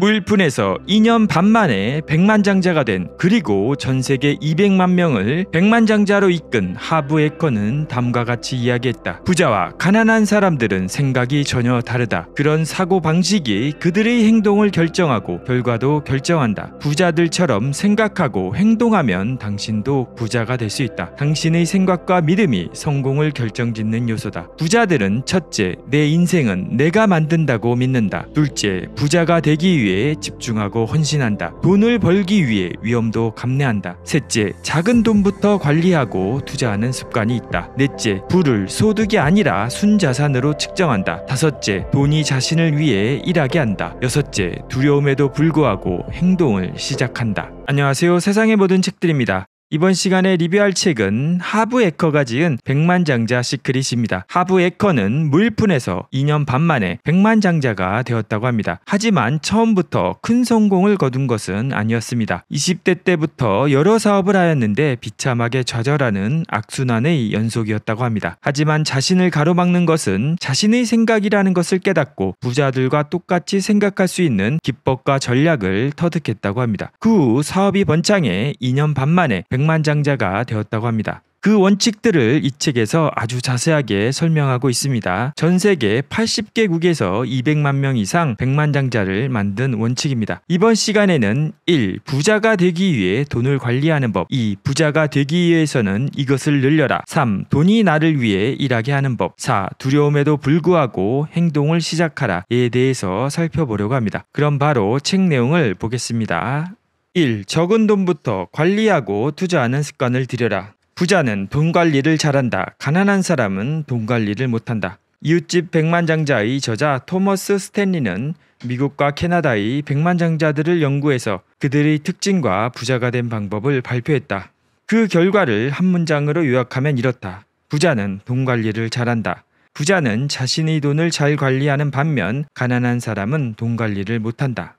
무일푼에서 2년 반 만에 백만장자가 된 그리고 전 세계 200만 명을 백만장자로 이끈 하부 에커는 다음과 같이 이야기했다. 부자와 가난한 사람들은 생각이 전혀 다르다. 그런 사고 방식이 그들의 행동을 결정하고 결과도 결정한다. 부자들처럼 생각하고 행동하면 당신도 부자가 될 수 있다. 당신의 생각과 믿음이 성공을 결정짓는 요소다. 부자들은 첫째, 내 인생은 내가 만든다고 믿는다. 둘째, 부자가 되기 위해 기회 집중하고 헌신한다. 돈을 벌기 위해 위험도 감내한다. 셋째, 작은 돈부터 관리하고 투자하는 습관이 있다. 넷째, 부를 소득이 아니라 순자산으로 측정한다. 다섯째, 돈이 자신을 위해 일하게 한다. 여섯째, 두려움에도 불구하고 행동을 시작한다. 안녕하세요. 세상의 모든 책들입니다. 이번 시간에 리뷰할 책은 하브 에커가 지은 백만장자 시크릿입니다. 하브 에커는 물푼에서 2년 반 만에 백만장자가 되었다고 합니다. 하지만 처음부터 큰 성공을 거둔 것은 아니었습니다. 20대 때부터 여러 사업을 하였는데 비참하게 좌절하는 악순환의 연속이었다고 합니다. 하지만 자신을 가로막는 것은 자신의 생각이라는 것을 깨닫고 부자들과 똑같이 생각할 수 있는 기법과 전략을 터득했다고 합니다. 그 후 사업이 번창해 2년 반 만에 백만장자가 되었다고 합니다. 그 원칙들을 이 책에서 아주 자세하게 설명하고 있습니다. 전 세계 80개국에서 200만 명 이상 100만 장자를 만든 원칙입니다. 이번 시간에는 1. 부자가 되기 위해 돈을 관리하는 법 2. 부자가 되기 위해서는 이것을 늘려라 3. 돈이 나를 위해 일하게 하는 법 4. 두려움에도 불구하고 행동을 시작하라에 대해서 살펴보려고 합니다. 그럼 바로 책 내용을 보겠습니다. 1. 적은 돈부터 관리하고 투자하는 습관을 들여라. 부자는 돈 관리를 잘한다. 가난한 사람은 돈 관리를 못한다. 이웃집 백만장자의 저자 토머스 스탠리는 미국과 캐나다의 백만장자들을 연구해서 그들의 특징과 부자가 된 방법을 발표했다. 그 결과를 한 문장으로 요약하면 이렇다. 부자는 돈 관리를 잘한다. 부자는 자신의 돈을 잘 관리하는 반면 가난한 사람은 돈 관리를 못한다.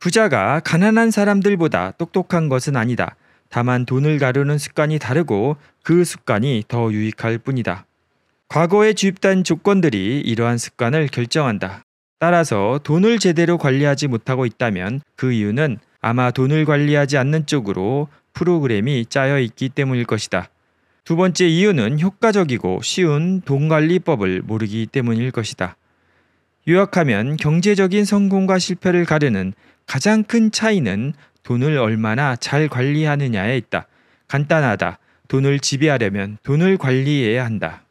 부자가 가난한 사람들보다 똑똑한 것은 아니다. 다만 돈을 가르는 습관이 다르고 그 습관이 더 유익할 뿐이다. 과거의 입단 조건들이 이러한 습관을 결정한다. 따라서 돈을 제대로 관리하지 못하고 있다면 그 이유는 아마 돈을 관리하지 않는 쪽으로 프로그램이 짜여 있기 때문일 것이다. 두 번째 이유는 효과적이고 쉬운 돈 관리법을 모르기 때문일 것이다. 요약하면 경제적인 성공과 실패를 가르는 가장 큰 차이는 돈을 얼마나 잘 관리하느냐에 있다. 간단하다. 돈을 지배하려면 돈을 관리해야 한다.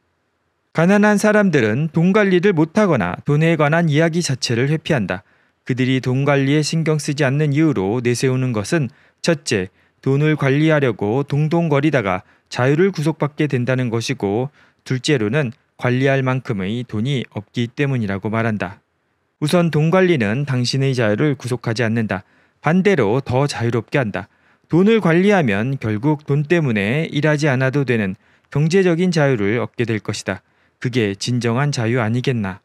가난한 사람들은 돈 관리를 못하거나 돈에 관한 이야기 자체를 회피한다. 그들이 돈 관리에 신경 쓰지 않는 이유로 내세우는 것은 첫째, 돈을 관리하려고 동동거리다가 자유를 구속받게 된다는 것이고, 둘째로는 관리할 만큼의 돈이 없기 때문이라고 말한다. 우선 돈 관리는 당신의 자유를 구속하지 않는다. 반대로 더 자유롭게 한다. 돈을 관리하면 결국 돈 때문에 일하지 않아도 되는 경제적인 자유를 얻게 될 것이다. 그게 진정한 자유 아니겠나.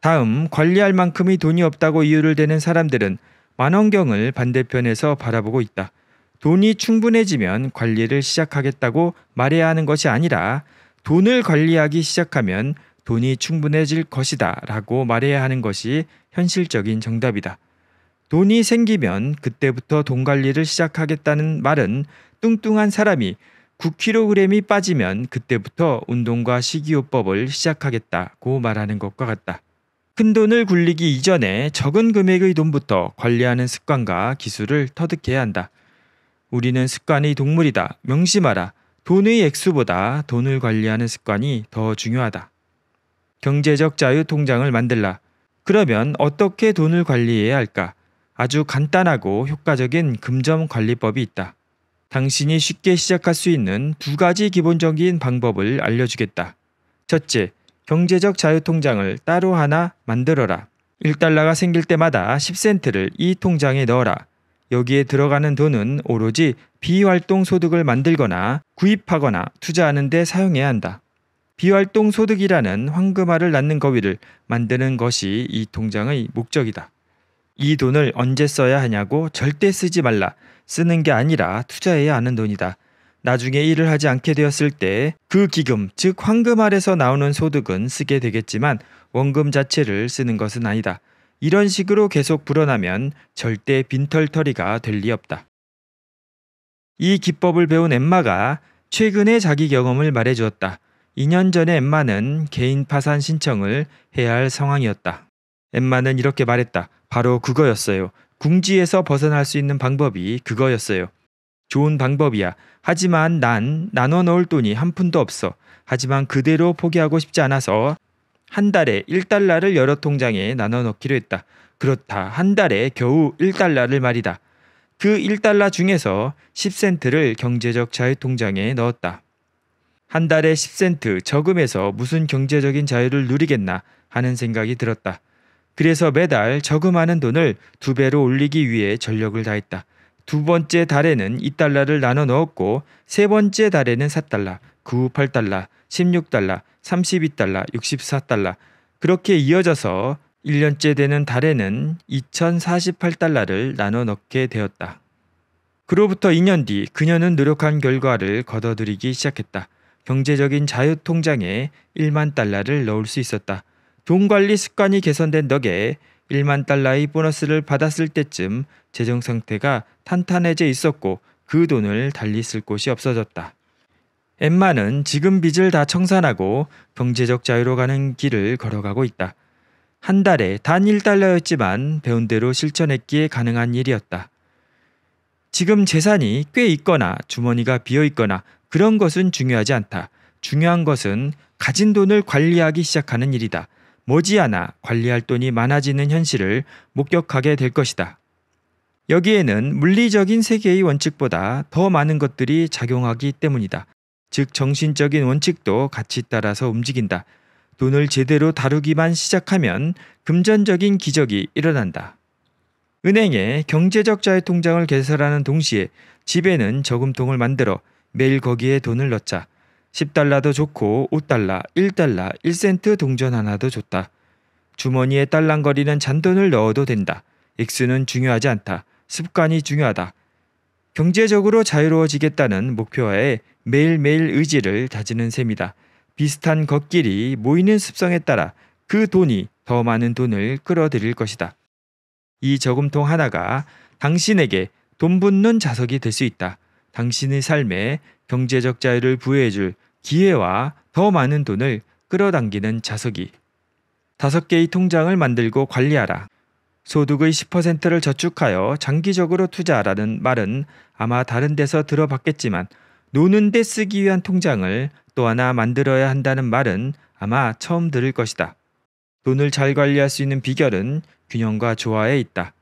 다음 관리할 만큼의 돈이 없다고 이유를 대는 사람들은 만원경을 반대편에서 바라보고 있다. 돈이 충분해지면 관리를 시작하겠다고 말해야 하는 것이 아니라 돈을 관리하기 시작하면 돈이 충분해질 것이다 라고 말해야 하는 것이 현실적인 정답이다. 돈이 생기면 그때부터 돈 관리를 시작하겠다는 말은 뚱뚱한 사람이 9kg이 빠지면 그때부터 운동과 식이요법을 시작하겠다고 말하는 것과 같다. 큰 돈을 굴리기 이전에 적은 금액의 돈부터 관리하는 습관과 기술을 터득해야 한다. 우리는 습관의 동물이다. 명심하라. 돈의 액수보다 돈을 관리하는 습관이 더 중요하다. 경제적 자유 통장을 만들라. 그러면 어떻게 돈을 관리해야 할까? 아주 간단하고 효과적인 금전 관리법이 있다. 당신이 쉽게 시작할 수 있는 두 가지 기본적인 방법을 알려주겠다. 첫째, 경제적 자유 통장을 따로 하나 만들어라. 1달러가 생길 때마다 10센트를 이 통장에 넣어라. 여기에 들어가는 돈은 오로지 비활동 소득을 만들거나 구입하거나 투자하는 데 사용해야 한다. 비활동 소득이라는 황금알을 낳는 거위를 만드는 것이 이 통장의 목적이다. 이 돈을 언제 써야 하냐고 절대 쓰지 말라. 쓰는 게 아니라 투자해야 하는 돈이다. 나중에 일을 하지 않게 되었을 때 그 기금, 즉 황금알에서 나오는 소득은 쓰게 되겠지만 원금 자체를 쓰는 것은 아니다. 이런 식으로 계속 불어나면 절대 빈털터리가 될 리 없다. 이 기법을 배운 엠마가 최근에 자기 경험을 말해 주었다. 2년 전에 엠마는 개인 파산 신청을 해야 할 상황이었다. 엠마는 이렇게 말했다. 바로 그거였어요. 궁지에서 벗어날 수 있는 방법이 그거였어요. 좋은 방법이야. 하지만 난 나눠 넣을 돈이 한 푼도 없어. 하지만 그대로 포기하고 싶지 않아서 한 달에 1달러를 여러 통장에 나눠 넣기로 했다. 그렇다. 한 달에 겨우 1달러를 말이다. 그 1달러 중에서 10센트를 경제적 자유통장에 넣었다. 한 달에 10센트 저금해서 무슨 경제적인 자유를 누리겠나 하는 생각이 들었다. 그래서 매달 저금하는 돈을 두 배로 올리기 위해 전력을 다했다. 두 번째 달에는 2달러를 나눠 넣었고 세 번째 달에는 4달러, 9, 8달러, 16달러, 32달러, 64달러 그렇게 이어져서 1년째 되는 달에는 2048달러를 나눠 넣게 되었다. 그로부터 2년 뒤 그녀는 노력한 결과를 거둬들이기 시작했다. 경제적인 자유통장에 1만 달러를 넣을 수 있었다. 돈 관리 습관이 개선된 덕에 1만 달러의 보너스를 받았을 때쯤 재정 상태가 탄탄해져 있었고 그 돈을 달리 쓸 곳이 없어졌다. 엠마는 지금 빚을 다 청산하고 경제적 자유로 가는 길을 걸어가고 있다. 한 달에 단 1달러였지만 배운 대로 실천했기에 가능한 일이었다. 지금 재산이 꽤 있거나 주머니가 비어 있거나 그런 것은 중요하지 않다. 중요한 것은 가진 돈을 관리하기 시작하는 일이다. 머지않아 관리할 돈이 많아지는 현실을 목격하게 될 것이다. 여기에는 물리적인 세계의 원칙보다 더 많은 것들이 작용하기 때문이다. 즉, 정신적인 원칙도 같이 따라서 움직인다. 돈을 제대로 다루기만 시작하면 금전적인 기적이 일어난다. 은행에 경제적 자유 통장을 개설하는 동시에 집에는 저금통을 만들어 매일 거기에 돈을 넣자. 10달러도 좋고 5달러, 1달러, 1센트 동전 하나도 좋다. 주머니에 딸랑거리는 잔돈을 넣어도 된다. 액수는 중요하지 않다. 습관이 중요하다. 경제적으로 자유로워지겠다는 목표하에 매일매일 의지를 다지는 셈이다. 비슷한 걷길이 모이는 습성에 따라 그 돈이 더 많은 돈을 끌어들일 것이다. 이 저금통 하나가 당신에게 돈 붓는 자석이 될 수 있다. 당신의 삶에 경제적 자유를 부여해줄 기회와 더 많은 돈을 끌어당기는 자석이. 다섯 개의 통장을 만들고 관리하라. 소득의 10%를 저축하여 장기적으로 투자하라는 말은 아마 다른 데서 들어봤겠지만 노는 데 쓰기 위한 통장을 또 하나 만들어야 한다는 말은 아마 처음 들을 것이다. 돈을 잘 관리할 수 있는 비결은 균형과 조화에 있다.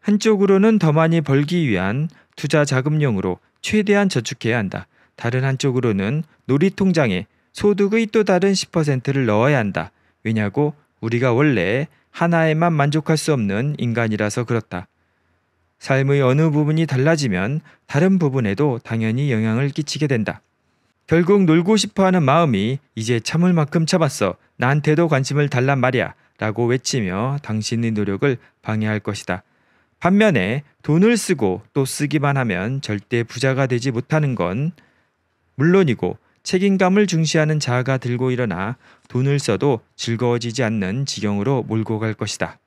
한쪽으로는 더 많이 벌기 위한 투자 자금용으로 최대한 저축해야 한다. 다른 한쪽으로는 놀이통장에 소득의 또 다른 10%를 넣어야 한다. 왜냐고 우리가 원래 하나에만 만족할 수 없는 인간이라서 그렇다. 삶의 어느 부분이 달라지면 다른 부분에도 당연히 영향을 끼치게 된다. 결국 놀고 싶어 하는 마음이 이제 참을 만큼 참았어. 나한테도 관심을 달란 말이야. 라고 외치며 당신의 노력을 방해할 것이다. 반면에 돈을 쓰고 또 쓰기만 하면 절대 부자가 되지 못하는 건 물론이고 책임감을 중시하는 자아가 들고 일어나 돈을 써도 즐거워지지 않는 지경으로 몰고 갈 것이다.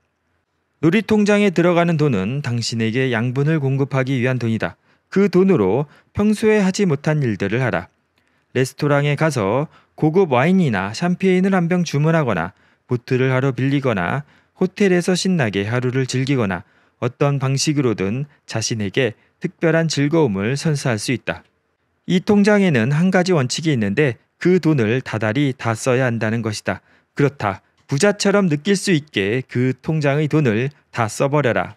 놀이통장에 들어가는 돈은 당신에게 양분을 공급하기 위한 돈이다. 그 돈으로 평소에 하지 못한 일들을 하라. 레스토랑에 가서 고급 와인이나 샴페인을 한 병 주문하거나 보트를 하러 빌리거나 호텔에서 신나게 하루를 즐기거나 어떤 방식으로든 자신에게 특별한 즐거움을 선사할 수 있다. 이 통장에는 한 가지 원칙이 있는데 그 돈을 다달이 다 써야 한다는 것이다. 그렇다. 부자처럼 느낄 수 있게 그 통장의 돈을 다 써버려라.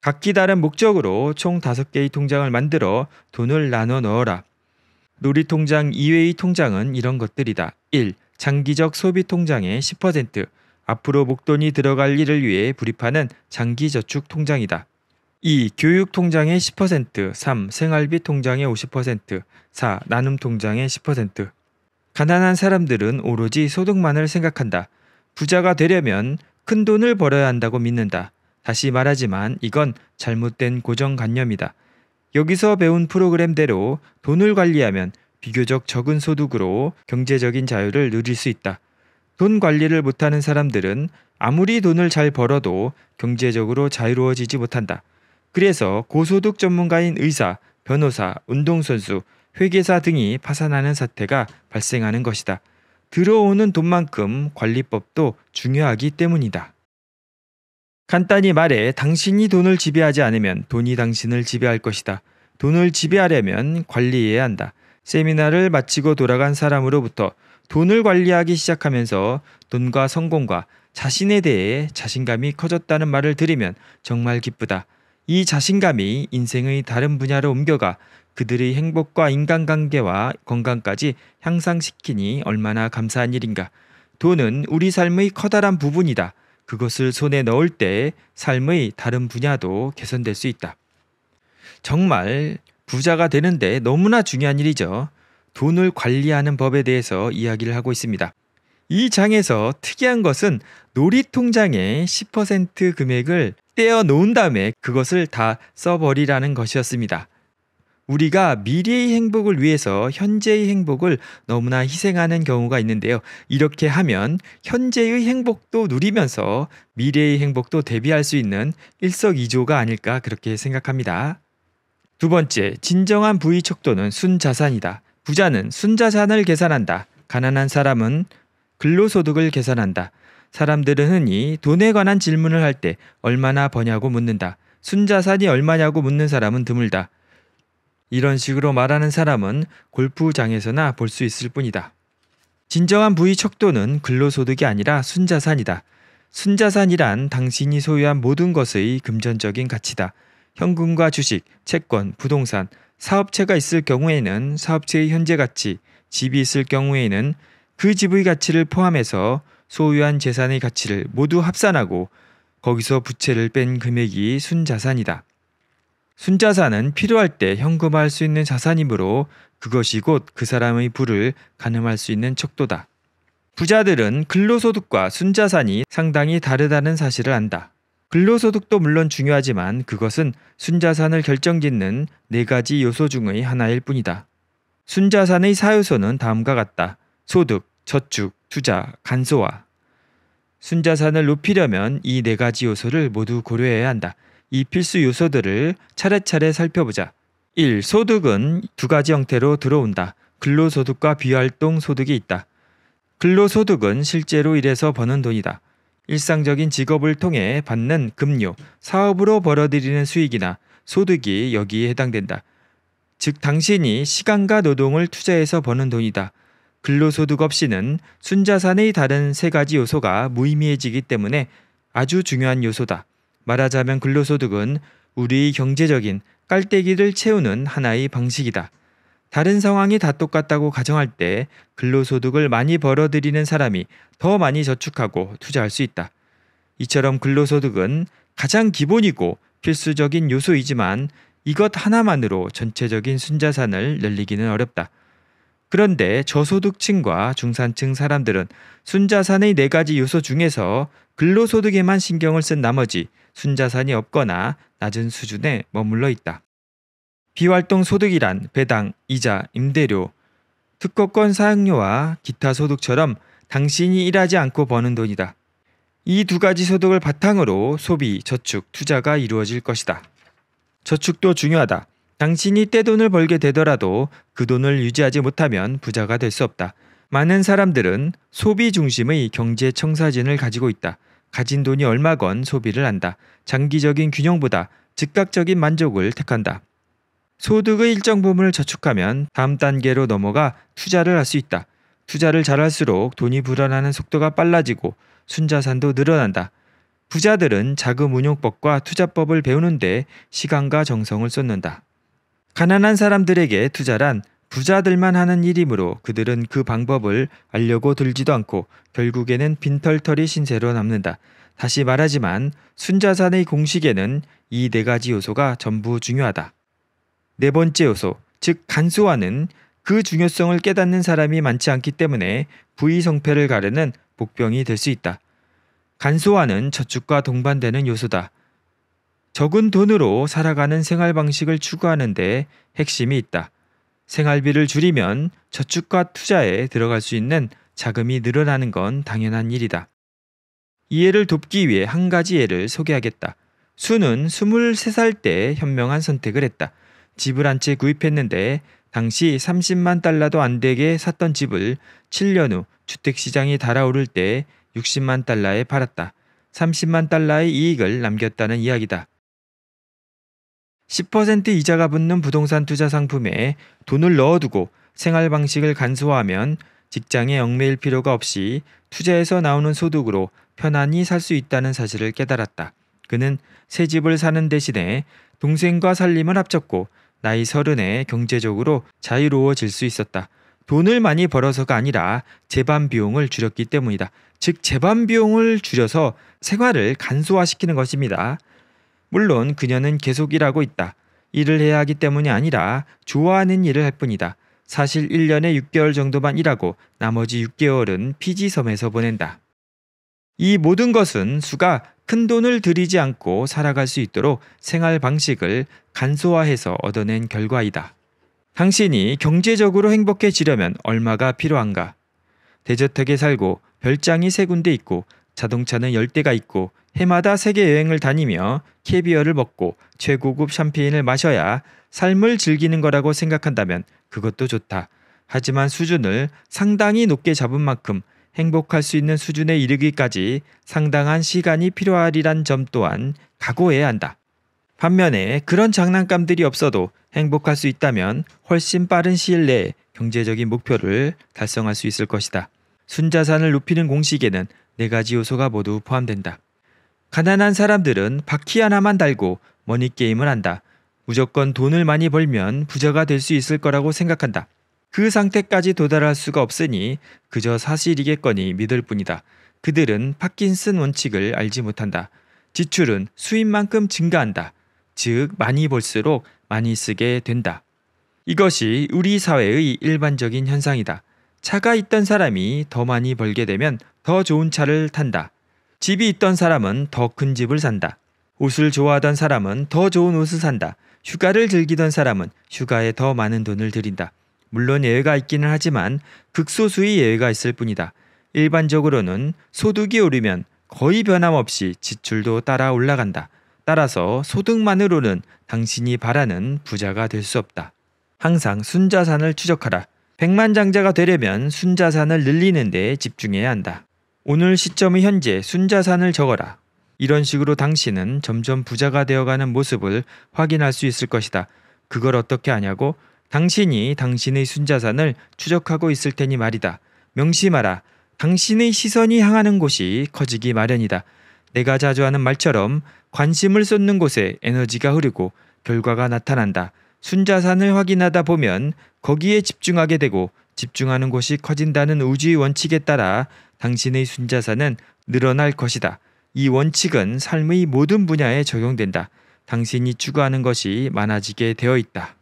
각기 다른 목적으로 총 다섯 개의 통장을 만들어 돈을 나눠 넣어라. 놀이통장 이외의 통장은 이런 것들이다. 1. 장기적 소비 통장의 10%, 앞으로 목돈이 들어갈 일을 위해 불입하는 장기저축통장이다. 2. 교육통장의 10%, 3. 생활비 통장의 50%, 4. 나눔통장의 10%. 가난한 사람들은 오로지 소득만을 생각한다. 부자가 되려면 큰 돈을 벌어야 한다고 믿는다. 다시 말하지만 이건 잘못된 고정관념이다. 여기서 배운 프로그램대로 돈을 관리하면 비교적 적은 소득으로 경제적인 자유를 누릴 수 있다. 돈 관리를 못하는 사람들은 아무리 돈을 잘 벌어도 경제적으로 자유로워지지 못한다. 그래서 고소득 전문가인 의사, 변호사, 운동선수, 회계사 등이 파산하는 사태가 발생하는 것이다. 들어오는 돈만큼 관리법도 중요하기 때문이다. 간단히 말해 당신이 돈을 지배하지 않으면 돈이 당신을 지배할 것이다. 돈을 지배하려면 관리해야 한다. 세미나를 마치고 돌아간 사람으로부터 돈을 관리하기 시작하면서 돈과 성공과 자신에 대해 자신감이 커졌다는 말을 들으면 정말 기쁘다. 이 자신감이 인생의 다른 분야로 옮겨가 그들의 행복과 인간관계와 건강까지 향상시키니 얼마나 감사한 일인가. 돈은 우리 삶의 커다란 부분이다. 그것을 손에 넣을 때 삶의 다른 분야도 개선될 수 있다. 정말 부자가 되는데 너무나 중요한 일이죠. 돈을 관리하는 법에 대해서 이야기를 하고 있습니다. 이 장에서 특이한 것은 놀이통장에 10% 금액을 떼어 놓은 다음에 그것을 다 써버리라는 것이었습니다. 우리가 미래의 행복을 위해서 현재의 행복을 너무나 희생하는 경우가 있는데요. 이렇게 하면 현재의 행복도 누리면서 미래의 행복도 대비할 수 있는 일석이조가 아닐까 그렇게 생각합니다. 두 번째, 진정한 부위 척도는 순자산이다. 부자는 순자산을 계산한다. 가난한 사람은 근로소득을 계산한다. 사람들은 흔히 돈에 관한 질문을 할 때 얼마나 버냐고 묻는다. 순자산이 얼마냐고 묻는 사람은 드물다. 이런 식으로 말하는 사람은 골프장에서나 볼 수 있을 뿐이다. 진정한 부의 척도는 근로소득이 아니라 순자산이다. 순자산이란 당신이 소유한 모든 것의 금전적인 가치다. 현금과 주식, 채권, 부동산, 사업체가 있을 경우에는 사업체의 현재 가치, 집이 있을 경우에는 그 집의 가치를 포함해서 소유한 재산의 가치를 모두 합산하고 거기서 부채를 뺀 금액이 순자산이다. 순자산은 필요할 때 현금화할 수 있는 자산이므로 그것이 곧 그 사람의 부를 가늠할 수 있는 척도다. 부자들은 근로소득과 순자산이 상당히 다르다는 사실을 안다. 근로소득도 물론 중요하지만 그것은 순자산을 결정짓는 네 가지 요소 중의 하나일 뿐이다. 순자산의 사유소는 다음과 같다. 소득, 저축, 투자, 간소화. 순자산을 높이려면 이 네 가지 요소를 모두 고려해야 한다. 이 필수 요소들을 차례차례 살펴보자. 1. 소득은 두 가지 형태로 들어온다. 근로소득과 비활동 소득이 있다. 근로소득은 실제로 일해서 버는 돈이다. 일상적인 직업을 통해 받는 급료, 사업으로 벌어들이는 수익이나 소득이 여기에 해당된다. 즉 당신이 시간과 노동을 투자해서 버는 돈이다. 근로소득 없이는 순자산의 다른 세 가지 요소가 무의미해지기 때문에 아주 중요한 요소다. 말하자면 근로소득은 우리 경제적인 깔때기를 채우는 하나의 방식이다. 다른 상황이 다 똑같다고 가정할 때 근로소득을 많이 벌어들이는 사람이 더 많이 저축하고 투자할 수 있다. 이처럼 근로소득은 가장 기본이고 필수적인 요소이지만 이것 하나만으로 전체적인 순자산을 늘리기는 어렵다. 그런데 저소득층과 중산층 사람들은 순자산의 네 가지 요소 중에서 근로소득에만 신경을 쓴 나머지 순자산이 없거나 낮은 수준에 머물러 있다. 비활동 소득이란 배당, 이자, 임대료, 특허권 사용료와 기타 소득처럼 당신이 일하지 않고 버는 돈이다. 이 두 가지 소득을 바탕으로 소비, 저축, 투자가 이루어질 것이다. 저축도 중요하다. 당신이 떼돈을 벌게 되더라도 그 돈을 유지하지 못하면 부자가 될 수 없다. 많은 사람들은 소비 중심의 경제 청사진을 가지고 있다. 가진 돈이 얼마건 소비를 한다. 장기적인 균형보다 즉각적인 만족을 택한다. 소득의 일정 부분을 저축하면 다음 단계로 넘어가 투자를 할 수 있다. 투자를 잘할수록 돈이 불어나는 속도가 빨라지고 순자산도 늘어난다. 부자들은 자금 운용법과 투자법을 배우는데 시간과 정성을 쏟는다. 가난한 사람들에게 투자란 부자들만 하는 일이므로 그들은 그 방법을 알려고 들지도 않고 결국에는 빈털털이 신세로 남는다. 다시 말하지만 순자산의 공식에는 이 네 가지 요소가 전부 중요하다. 네 번째 요소, 즉 간소화는 그 중요성을 깨닫는 사람이 많지 않기 때문에 부의성패를 가르는 복병이 될 수 있다. 간소화는 저축과 동반되는 요소다. 적은 돈으로 살아가는 생활 방식을 추구하는데 핵심이 있다. 생활비를 줄이면 저축과 투자에 들어갈 수 있는 자금이 늘어나는 건 당연한 일이다. 이해를 돕기 위해 한 가지 예를 소개하겠다. 수는 23살 때 현명한 선택을 했다. 집을 한 채 구입했는데 당시 30만 달러도 안 되게 샀던 집을 7년 후 주택시장이 달아오를 때 60만 달러에 팔았다. 30만 달러의 이익을 남겼다는 이야기다. 10% 이자가 붙는 부동산 투자 상품에 돈을 넣어두고 생활 방식을 간소화하면 직장에 얽매일 필요가 없이 투자에서 나오는 소득으로 편안히 살 수 있다는 사실을 깨달았다. 그는 새 집을 사는 대신에 동생과 살림을 합쳤고 나이 서른에 경제적으로 자유로워질 수 있었다. 돈을 많이 벌어서가 아니라 재반 비용을 줄였기 때문이다. 즉 재반 비용을 줄여서 생활을 간소화시키는 것입니다. 물론 그녀는 계속 일하고 있다. 일을 해야 하기 때문이 아니라 좋아하는 일을 할 뿐이다. 사실 1년에 6개월 정도만 일하고 나머지 6개월은 피지섬에서 보낸다. 이 모든 것은 수가 큰 돈을 들이지 않고 살아갈 수 있도록 생활 방식을 간소화해서 얻어낸 결과이다. 당신이 경제적으로 행복해지려면 얼마가 필요한가? 대저택에 살고 별장이 세 군데 있고 자동차는 열대가 있고 해마다 세계 여행을 다니며 캐비어를 먹고 최고급 샴페인을 마셔야 삶을 즐기는 거라고 생각한다면 그것도 좋다. 하지만 수준을 상당히 높게 잡은 만큼 행복할 수 있는 수준에 이르기까지 상당한 시간이 필요하리란 점 또한 각오해야 한다. 반면에 그런 장난감들이 없어도 행복할 수 있다면 훨씬 빠른 시일 내에 경제적인 목표를 달성할 수 있을 것이다. 순자산을 높이는 공식에는 네 가지 요소가 모두 포함된다. 가난한 사람들은 바퀴 하나만 달고 머니게임을 한다. 무조건 돈을 많이 벌면 부자가 될 수 있을 거라고 생각한다. 그 상태까지 도달할 수가 없으니 그저 사실이겠거니 믿을 뿐이다. 그들은 파킨슨 원칙을 알지 못한다. 지출은 수입만큼 증가한다. 즉 많이 볼수록 많이 쓰게 된다. 이것이 우리 사회의 일반적인 현상이다. 차가 있던 사람이 더 많이 벌게 되면 더 좋은 차를 탄다. 집이 있던 사람은 더 큰 집을 산다. 옷을 좋아하던 사람은 더 좋은 옷을 산다. 휴가를 즐기던 사람은 휴가에 더 많은 돈을 들인다. 물론 예외가 있기는 하지만 극소수의 예외가 있을 뿐이다. 일반적으로는 소득이 오르면 거의 변함없이 지출도 따라 올라간다. 따라서 소득만으로는 당신이 바라는 부자가 될 수 없다. 항상 순자산을 추적하라. 백만장자가 되려면 순자산을 늘리는 데 집중해야 한다. 오늘 시점의 현재 순자산을 적어라. 이런 식으로 당신은 점점 부자가 되어가는 모습을 확인할 수 있을 것이다. 그걸 어떻게 하냐고 당신이 당신의 순자산을 추적하고 있을 테니 말이다. 명심하라. 당신의 시선이 향하는 곳이 커지기 마련이다. 내가 자주 하는 말처럼 관심을 쏟는 곳에 에너지가 흐르고 결과가 나타난다. 순자산을 확인하다 보면 거기에 집중하게 되고 집중하는 곳이 커진다는 우주의 원칙에 따라 당신의 순자산은 늘어날 것이다. 이 원칙은 삶의 모든 분야에 적용된다. 당신이 추구하는 것이 많아지게 되어 있다.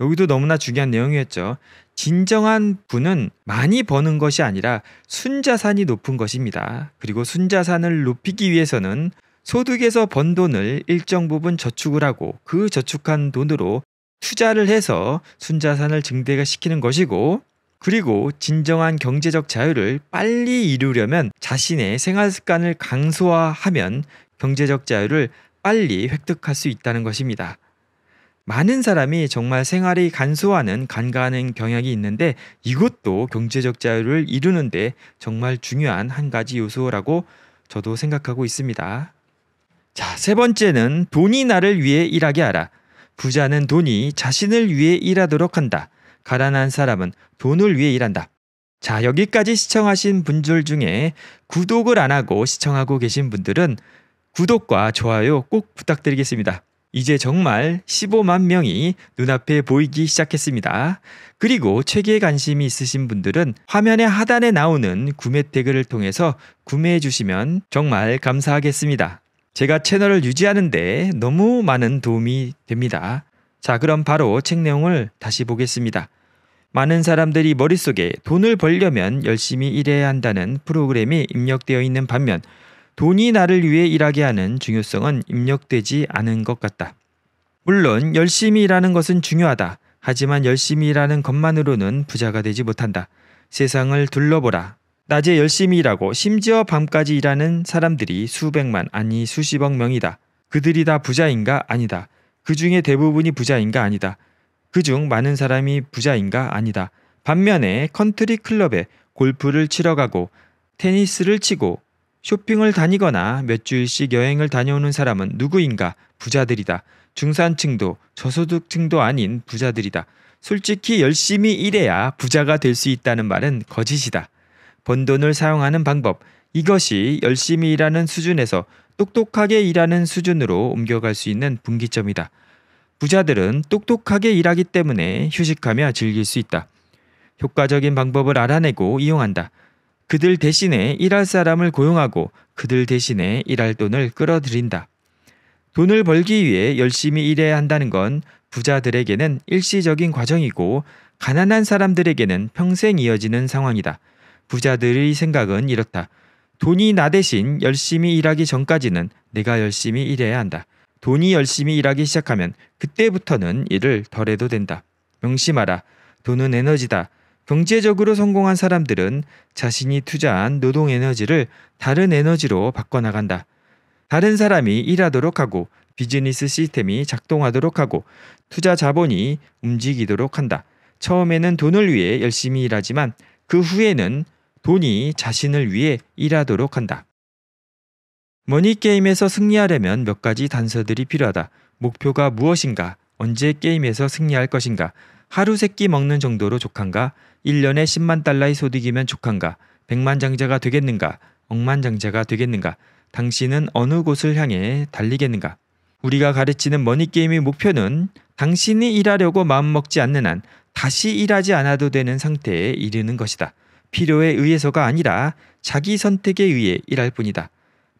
여기도 너무나 중요한 내용이었죠. 진정한 부는 많이 버는 것이 아니라 순자산이 높은 것입니다. 그리고 순자산을 높이기 위해서는 소득에서 번 돈을 일정 부분 저축을 하고 그 저축한 돈으로 투자를 해서 순자산을 증대시키는 가 것이고 그리고 진정한 경제적 자유를 빨리 이루려면 자신의 생활 습관을 강소화하면 경제적 자유를 빨리 획득할 수 있다는 것입니다. 많은 사람이 정말 생활이 간소화는 간과하는 경향이 있는데 이것도 경제적 자유를 이루는데 정말 중요한 한 가지 요소라고 저도 생각하고 있습니다. 자, 세 번째는 돈이 나를 위해 일하게 하라. 부자는 돈이 자신을 위해 일하도록 한다. 가난한 사람은 돈을 위해 일한다. 자, 여기까지 시청하신 분들 중에 구독을 안 하고 시청하고 계신 분들은 구독과 좋아요 꼭 부탁드리겠습니다. 이제 정말 15만 명이 눈앞에 보이기 시작했습니다. 그리고 책에 관심이 있으신 분들은 화면의 하단에 나오는 구매 태그를 통해서 구매해 주시면 정말 감사하겠습니다. 제가 채널을 유지하는데 너무 많은 도움이 됩니다. 자, 그럼 바로 책 내용을 다시 보겠습니다. 많은 사람들이 머릿속에 돈을 벌려면 열심히 일해야 한다는 프로그램이 입력되어 있는 반면 돈이 나를 위해 일하게 하는 중요성은 입력되지 않은 것 같다. 물론 열심히 일하는 것은 중요하다. 하지만 열심히 일하는 것만으로는 부자가 되지 못한다. 세상을 둘러보라. 낮에 열심히 일하고 심지어 밤까지 일하는 사람들이 수백만 아니 수십억 명이다. 그들이 다 부자인가 아니다. 그 중에 대부분이 부자인가 아니다. 그 중 많은 사람이 부자인가 아니다. 반면에 컨트리 클럽에 골프를 치러 가고 테니스를 치고 쇼핑을 다니거나 몇 주일씩 여행을 다녀오는 사람은 누구인가? 부자들이다. 중산층도 저소득층도 아닌 부자들이다. 솔직히 열심히 일해야 부자가 될 수 있다는 말은 거짓이다. 번 돈을 사용하는 방법, 이것이 열심히 일하는 수준에서 똑똑하게 일하는 수준으로 옮겨갈 수 있는 분기점이다. 부자들은 똑똑하게 일하기 때문에 휴식하며 즐길 수 있다. 효과적인 방법을 알아내고 이용한다. 그들 대신에 일할 사람을 고용하고 그들 대신에 일할 돈을 끌어들인다. 돈을 벌기 위해 열심히 일해야 한다는 건 부자들에게는 일시적인 과정이고 가난한 사람들에게는 평생 이어지는 상황이다. 부자들의 생각은 이렇다. 돈이 나 대신 열심히 일하기 전까지는 내가 열심히 일해야 한다. 돈이 열심히 일하기 시작하면 그때부터는 일을 덜 해도 된다. 명심하라. 돈은 에너지다. 경제적으로 성공한 사람들은 자신이 투자한 노동 에너지를 다른 에너지로 바꿔나간다. 다른 사람이 일하도록 하고 비즈니스 시스템이 작동하도록 하고 투자 자본이 움직이도록 한다. 처음에는 돈을 위해 열심히 일하지만 그 후에는 돈이 자신을 위해 일하도록 한다. 머니게임에서 승리하려면 몇 가지 단서들이 필요하다. 목표가 무엇인가? 언제 게임에서 승리할 것인가? 하루 세 끼 먹는 정도로 족한가? 1년에 10만 달러의 소득이면 족한가? 100만 장자가 되겠는가? 억만 장자가 되겠는가? 당신은 어느 곳을 향해 달리겠는가? 우리가 가르치는 머니게임의 목표는 당신이 일하려고 마음먹지 않는 한 다시 일하지 않아도 되는 상태에 이르는 것이다. 필요에 의해서가 아니라 자기 선택에 의해 일할 뿐이다.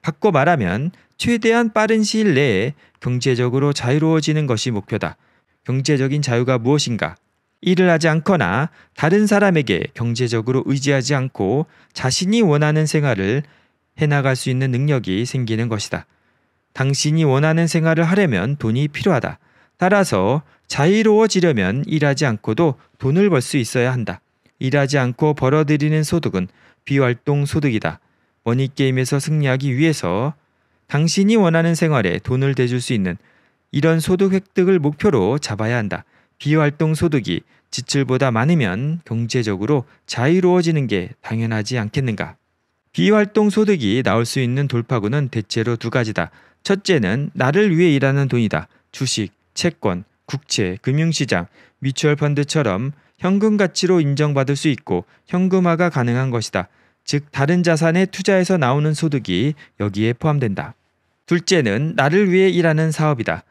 바꿔 말하면 최대한 빠른 시일 내에 경제적으로 자유로워지는 것이 목표다. 경제적인 자유가 무엇인가? 일을 하지 않거나 다른 사람에게 경제적으로 의지하지 않고 자신이 원하는 생활을 해나갈 수 있는 능력이 생기는 것이다. 당신이 원하는 생활을 하려면 돈이 필요하다. 따라서 자유로워지려면 일하지 않고도 돈을 벌 수 있어야 한다. 일하지 않고 벌어들이는 소득은 비활동 소득이다. 머니게임에서 승리하기 위해서 당신이 원하는 생활에 돈을 대줄 수 있는 이런 소득 획득을 목표로 잡아야 한다. 비활동 소득이 지출보다 많으면 경제적으로 자유로워지는 게 당연하지 않겠는가? 비활동 소득이 나올 수 있는 돌파구는 대체로 두 가지다. 첫째는 나를 위해 일하는 돈이다. 주식, 채권, 국채, 금융시장, 미추얼 펀드처럼 현금 가치로 인정받을 수 있고 현금화가 가능한 것이다. 즉 다른 자산에 투자해서 나오는 소득이 여기에 포함된다. 둘째는 나를 위해 일하는 사업이다.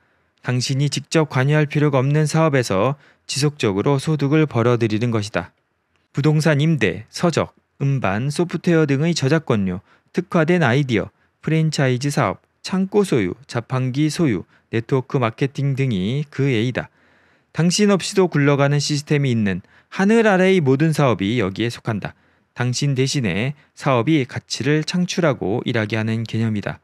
당신이 직접 관여할 필요가 없는 사업에서 지속적으로 소득을 벌어들이는 것이다. 부동산 임대, 서적, 음반, 소프트웨어 등의 저작권료, 특화된 아이디어, 프랜차이즈 사업, 창고 소유, 자판기 소유, 네트워크 마케팅 등이 그 예이다. 당신 없이도 굴러가는 시스템이 있는 하늘 아래의 모든 사업이 여기에 속한다. 당신 대신에 사업이 가치를 창출하고 일하게 하는 개념이다.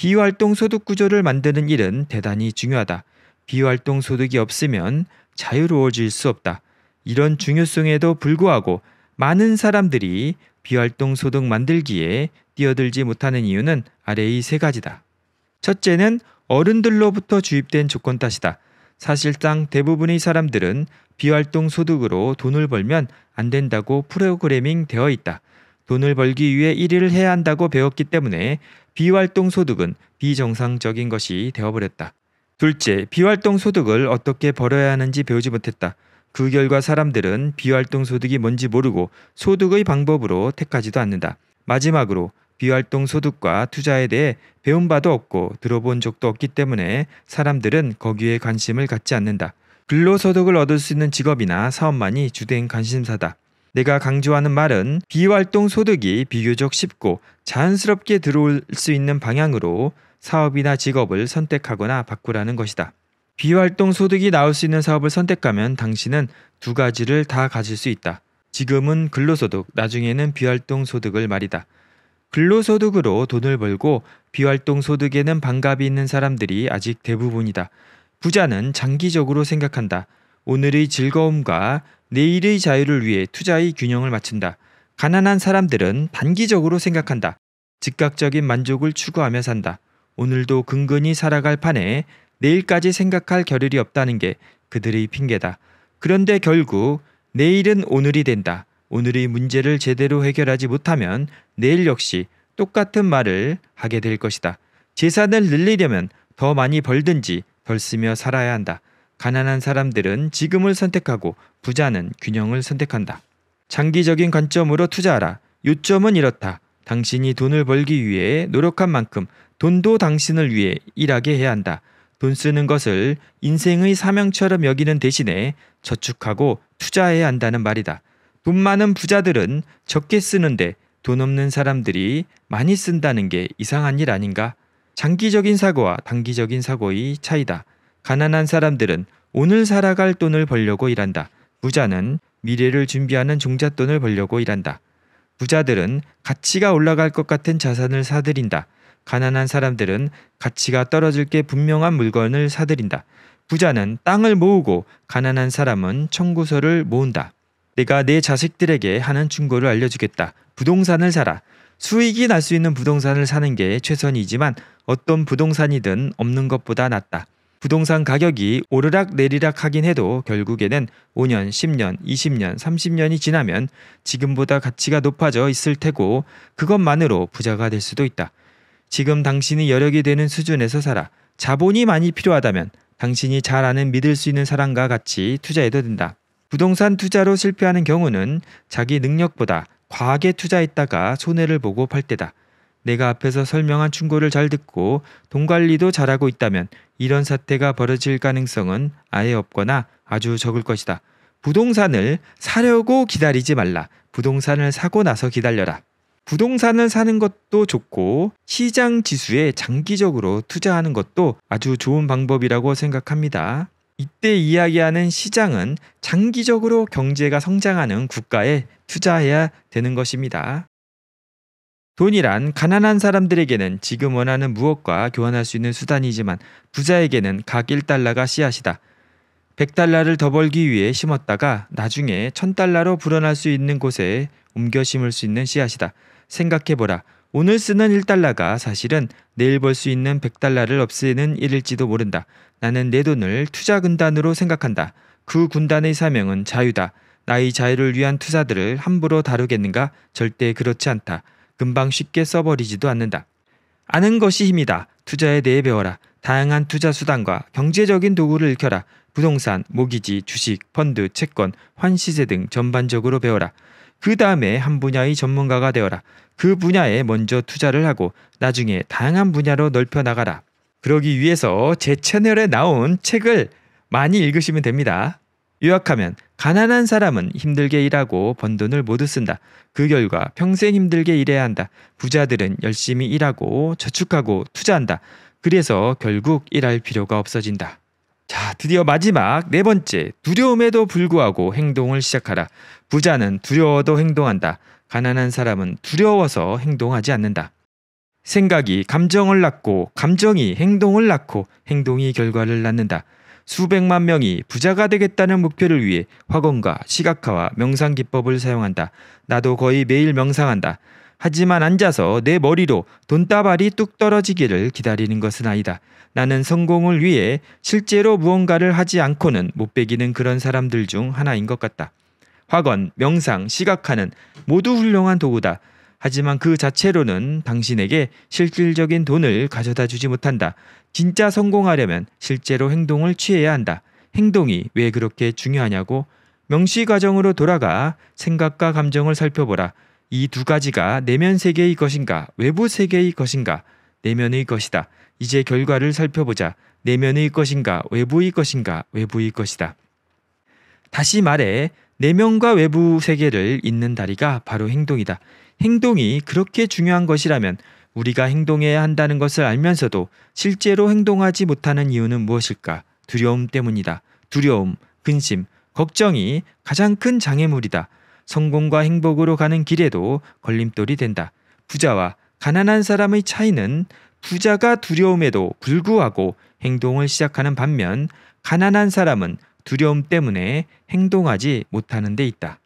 비활동 소득 구조를 만드는 일은 대단히 중요하다. 비활동 소득이 없으면 자유로워질 수 없다. 이런 중요성에도 불구하고 많은 사람들이 비활동 소득 만들기에 뛰어들지 못하는 이유는 아래의 세 가지다. 첫째는 어른들로부터 주입된 조건 탓이다. 사실상 대부분의 사람들은 비활동 소득으로 돈을 벌면 안 된다고 프로그래밍 되어 있다. 돈을 벌기 위해 일을 해야 한다고 배웠기 때문에 비활동 소득은 비정상적인 것이 되어버렸다. 둘째, 비활동 소득을 어떻게 벌어야 하는지 배우지 못했다. 그 결과 사람들은 비활동 소득이 뭔지 모르고 소득의 방법으로 택하지도 않는다. 마지막으로 비활동 소득과 투자에 대해 배운 바도 없고 들어본 적도 없기 때문에 사람들은 거기에 관심을 갖지 않는다. 근로소득을 얻을 수 있는 직업이나 사업만이 주된 관심사다. 내가 강조하는 말은 비활동 소득이 비교적 쉽고 자연스럽게 들어올 수 있는 방향으로 사업이나 직업을 선택하거나 바꾸라는 것이다. 비활동 소득이 나올 수 있는 사업을 선택하면 당신은 두 가지를 다 가질 수 있다. 지금은 근로소득, 나중에는 비활동 소득을 말이다. 근로소득으로 돈을 벌고 비활동 소득에는 반갑이 있는 사람들이 아직 대부분이다. 부자는 장기적으로 생각한다. 오늘의 즐거움과 내일의 자유를 위해 투자의 균형을 맞춘다. 가난한 사람들은 단기적으로 생각한다. 즉각적인 만족을 추구하며 산다. 오늘도 근근히 살아갈 판에 내일까지 생각할 겨를이 없다는 게 그들의 핑계다. 그런데 결국 내일은 오늘이 된다. 오늘의 문제를 제대로 해결하지 못하면 내일 역시 똑같은 말을 하게 될 것이다. 재산을 늘리려면 더 많이 벌든지 덜 쓰며 살아야 한다. 가난한 사람들은 지금을 선택하고 부자는 균형을 선택한다. 장기적인 관점으로 투자하라. 요점은 이렇다. 당신이 돈을 벌기 위해 노력한 만큼 돈도 당신을 위해 일하게 해야 한다. 돈 쓰는 것을 인생의 사명처럼 여기는 대신에 저축하고 투자해야 한다는 말이다. 돈 많은 부자들은 적게 쓰는데 돈 없는 사람들이 많이 쓴다는 게 이상한 일 아닌가? 장기적인 사고와 단기적인 사고의 차이다. 가난한 사람들은 오늘 살아갈 돈을 벌려고 일한다. 부자는 미래를 준비하는 종잣돈을 벌려고 일한다. 부자들은 가치가 올라갈 것 같은 자산을 사들인다. 가난한 사람들은 가치가 떨어질 게 분명한 물건을 사들인다. 부자는 땅을 모으고 가난한 사람은 청구서를 모은다. 내가 내 자식들에게 하는 충고를 알려주겠다. 부동산을 사라. 수익이 날 수 있는 부동산을 사는 게 최선이지만 어떤 부동산이든 없는 것보다 낫다. 부동산 가격이 오르락 내리락 하긴 해도 결국에는 5년, 10년, 20년, 30년이 지나면 지금보다 가치가 높아져 있을 테고 그것만으로 부자가 될 수도 있다. 지금 당신이 여력이 되는 수준에서 살아 자본이 많이 필요하다면 당신이 잘 아는 믿을 수 있는 사람과 같이 투자해도 된다. 부동산 투자로 실패하는 경우는 자기 능력보다 과하게 투자했다가 손해를 보고 팔 때다. 내가 앞에서 설명한 충고를 잘 듣고 돈 관리도 잘하고 있다면 이런 사태가 벌어질 가능성은 아예 없거나 아주 적을 것이다. 부동산을 사려고 기다리지 말라. 부동산을 사고 나서 기다려라. 부동산을 사는 것도 좋고 시장 지수에 장기적으로 투자하는 것도 아주 좋은 방법이라고 생각합니다. 이때 이야기하는 시장은 장기적으로 경제가 성장하는 국가에 투자해야 되는 것입니다. 돈이란 가난한 사람들에게는 지금 원하는 무엇과 교환할 수 있는 수단이지만 부자에게는 각 1달러가 씨앗이다. 100달러를 더 벌기 위해 심었다가 나중에 1000달러로 불어날 수 있는 곳에 옮겨 심을 수 있는 씨앗이다. 생각해보라. 오늘 쓰는 1달러가 사실은 내일 벌 수 있는 100달러를 없애는 일일지도 모른다. 나는 내 돈을 투자 군단으로 생각한다. 그 군단의 사명은 자유다. 나의 자유를 위한 투자들을 함부로 다루겠는가? 절대 그렇지 않다. 금방 쉽게 써버리지도 않는다. 아는 것이 힘이다. 투자에 대해 배워라. 다양한 투자 수단과 경제적인 도구를 익혀라. 부동산, 모기지, 주식, 펀드, 채권, 환시세 등 전반적으로 배워라. 그 다음에 한 분야의 전문가가 되어라. 그 분야에 먼저 투자를 하고 나중에 다양한 분야로 넓혀 나가라. 그러기 위해서 제 채널에 나온 책을 많이 읽으시면 됩니다. 요약하면 가난한 사람은 힘들게 일하고 번 돈을 모두 쓴다. 그 결과 평생 힘들게 일해야 한다. 부자들은 열심히 일하고 저축하고 투자한다. 그래서 결국 일할 필요가 없어진다. 자, 드디어 마지막 네 번째. 두려움에도 불구하고 행동을 시작하라. 부자는 두려워도 행동한다. 가난한 사람은 두려워서 행동하지 않는다. 생각이 감정을 낳고 감정이 행동을 낳고 행동이 결과를 낳는다. 수백만 명이 부자가 되겠다는 목표를 위해 화건과 시각화와 명상 기법을 사용한다. 나도 거의 매일 명상한다. 하지만 앉아서 내 머리로 돈다발이 뚝 떨어지기를 기다리는 것은 아니다. 나는 성공을 위해 실제로 무언가를 하지 않고는 못베기는 그런 사람들 중 하나인 것 같다. 화건, 명상, 시각화는 모두 훌륭한 도구다. 하지만 그 자체로는 당신에게 실질적인 돈을 가져다 주지 못한다. 진짜 성공하려면 실제로 행동을 취해야 한다. 행동이 왜 그렇게 중요하냐고 명시 과정으로 돌아가 생각과 감정을 살펴보라. 이 두 가지가 내면 세계의 것인가, 외부 세계의 것인가, 내면의 것이다. 이제 결과를 살펴보자. 내면의 것인가, 외부의 것인가, 외부의 것이다. 다시 말해, 내면과 외부 세계를 잇는 다리가 바로 행동이다. 행동이 그렇게 중요한 것이라면 우리가 행동해야 한다는 것을 알면서도 실제로 행동하지 못하는 이유는 무엇일까? 두려움 때문이다. 두려움, 근심, 걱정이 가장 큰 장애물이다. 성공과 행복으로 가는 길에도 걸림돌이 된다. 부자와 가난한 사람의 차이는 부자가 두려움에도 불구하고 행동을 시작하는 반면 가난한 사람은 두려움 때문에 행동하지 못하는 데 있다.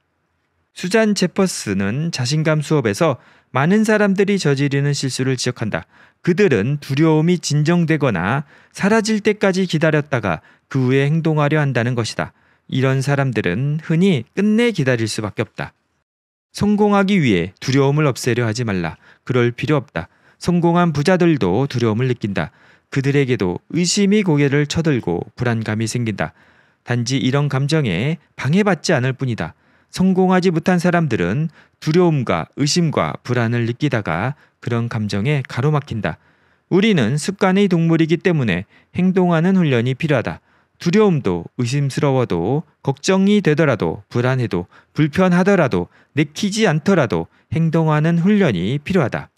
수잔 제퍼스는 자신감 수업에서 많은 사람들이 저지르는 실수를 지적한다. 그들은 두려움이 진정되거나 사라질 때까지 기다렸다가 그 후에 행동하려 한다는 것이다. 이런 사람들은 흔히 끝내 기다릴 수밖에 없다. 성공하기 위해 두려움을 없애려 하지 말라. 그럴 필요 없다. 성공한 부자들도 두려움을 느낀다. 그들에게도 의심이 고개를 쳐들고 불안감이 생긴다. 단지 이런 감정에 방해받지 않을 뿐이다. 성공하지 못한 사람들은 두려움과 의심과 불안을 느끼다가 그런 감정에 가로막힌다. 우리는 습관의 동물이기 때문에 행동하는 훈련이 필요하다. 두려움도 의심스러워도 걱정이 되더라도 불안해도 불편하더라도 내키지 않더라도 행동하는 훈련이 필요하다.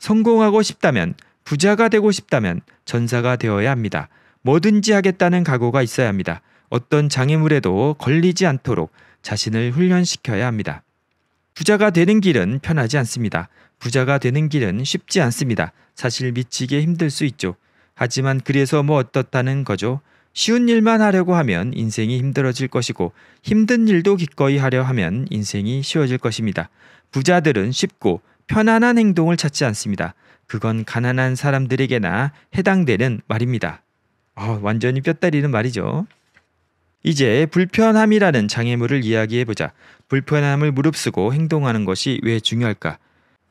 성공하고 싶다면 부자가 되고 싶다면 전사가 되어야 합니다. 뭐든지 하겠다는 각오가 있어야 합니다. 어떤 장애물에도 걸리지 않도록 자신을 훈련시켜야 합니다. 부자가 되는 길은 편하지 않습니다. 부자가 되는 길은 쉽지 않습니다. 사실 미치게 힘들 수 있죠. 하지만 그래서 뭐 어떻다는 거죠? 쉬운 일만 하려고 하면 인생이 힘들어질 것이고 힘든 일도 기꺼이 하려 하면 인생이 쉬워질 것입니다. 부자들은 쉽고 편안한 행동을 찾지 않습니다. 그건 가난한 사람들에게나 해당되는 말입니다. 아, 완전히 뼈 때리는 말이죠. 이제 불편함이라는 장애물을 이야기해보자. 불편함을 무릅쓰고 행동하는 것이 왜 중요할까?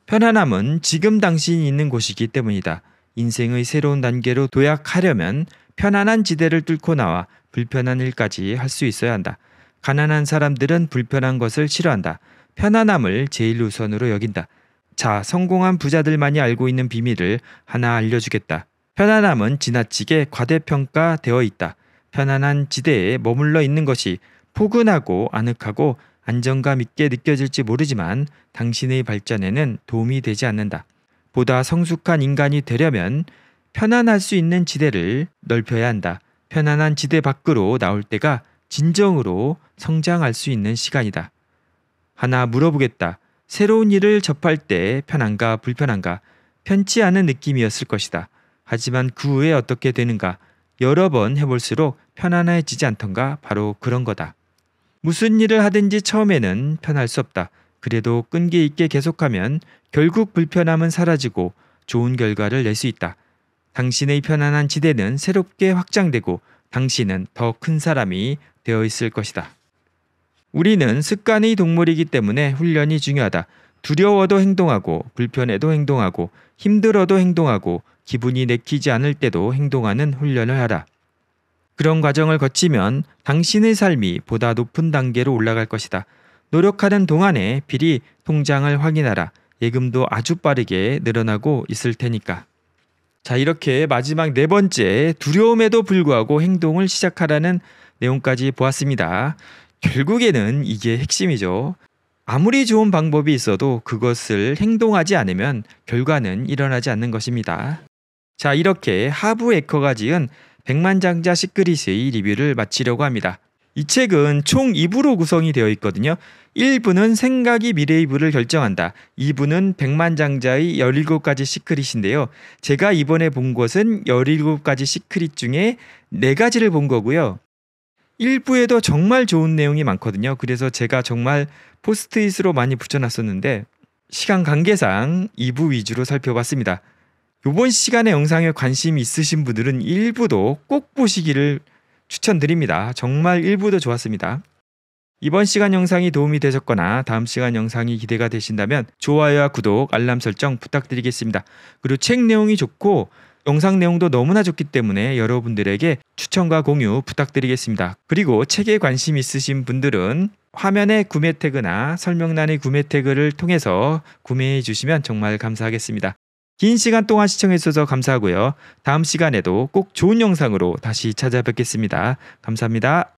편안함은 지금 당신이 있는 곳이기 때문이다. 인생의 새로운 단계로 도약하려면 편안한 지대를 뚫고 나와 불편한 일까지 할 수 있어야 한다. 가난한 사람들은 불편한 것을 싫어한다. 편안함을 제일 우선으로 여긴다. 자, 성공한 부자들만이 알고 있는 비밀을 하나 알려주겠다. 편안함은 지나치게 과대평가되어 있다. 편안한 지대에 머물러 있는 것이 포근하고 아늑하고 안정감 있게 느껴질지 모르지만 당신의 발전에는 도움이 되지 않는다. 보다 성숙한 인간이 되려면 편안할 수 있는 지대를 넓혀야 한다. 편안한 지대 밖으로 나올 때가 진정으로 성장할 수 있는 시간이다. 하나 물어보겠다. 새로운 일을 접할 때 편한가 불편한가 편치 않은 느낌이었을 것이다. 하지만 그 후에 어떻게 되는가? 여러 번 해볼수록 편안해지지 않던가 바로 그런 거다. 무슨 일을 하든지 처음에는 편할 수 없다. 그래도 끈기 있게 계속하면 결국 불편함은 사라지고 좋은 결과를 낼 수 있다. 당신의 편안한 지대는 새롭게 확장되고 당신은 더 큰 사람이 되어 있을 것이다. 우리는 습관의 동물이기 때문에 훈련이 중요하다. 두려워도 행동하고 불편해도 행동하고 힘들어도 행동하고 기분이 내키지 않을 때도 행동하는 훈련을 하라. 그런 과정을 거치면 당신의 삶이 보다 높은 단계로 올라갈 것이다. 노력하는 동안에 비리 통장을 확인하라. 예금도 아주 빠르게 늘어나고 있을 테니까. 자, 이렇게 마지막 네 번째 두려움에도 불구하고 행동을 시작하라는 내용까지 보았습니다. 결국에는 이게 핵심이죠. 아무리 좋은 방법이 있어도 그것을 행동하지 않으면 결과는 일어나지 않는 것입니다. 자, 이렇게 하부 에커가 지은 백만장자 시크릿의 리뷰를 마치려고 합니다. 이 책은 총 2부로 구성이 되어 있거든요. 1부는 생각이 미래의 부를 결정한다. 2부는 백만장자의 17가지 시크릿인데요. 제가 이번에 본 것은 17가지 시크릿 중에 4가지를 본 거고요. 1부에도 정말 좋은 내용이 많거든요. 그래서 제가 정말 포스트잇으로 많이 붙여놨었는데 시간 관계상 2부 위주로 살펴봤습니다. 이번 시간에 영상에 관심 있으신 분들은 1부도 꼭 보시기를 추천드립니다. 정말 1부도 좋았습니다. 이번 시간 영상이 도움이 되셨거나 다음 시간 영상이 기대가 되신다면 좋아요와 구독, 알람 설정 부탁드리겠습니다. 그리고 책 내용이 좋고 영상 내용도 너무나 좋기 때문에 여러분들에게 추천과 공유 부탁드리겠습니다. 그리고 책에 관심 있으신 분들은 화면에 구매 태그나 설명란의 구매 태그를 통해서 구매해 주시면 정말 감사하겠습니다. 긴 시간 동안 시청해 주셔서 감사하고요. 다음 시간에도 꼭 좋은 영상으로 다시 찾아뵙겠습니다. 감사합니다.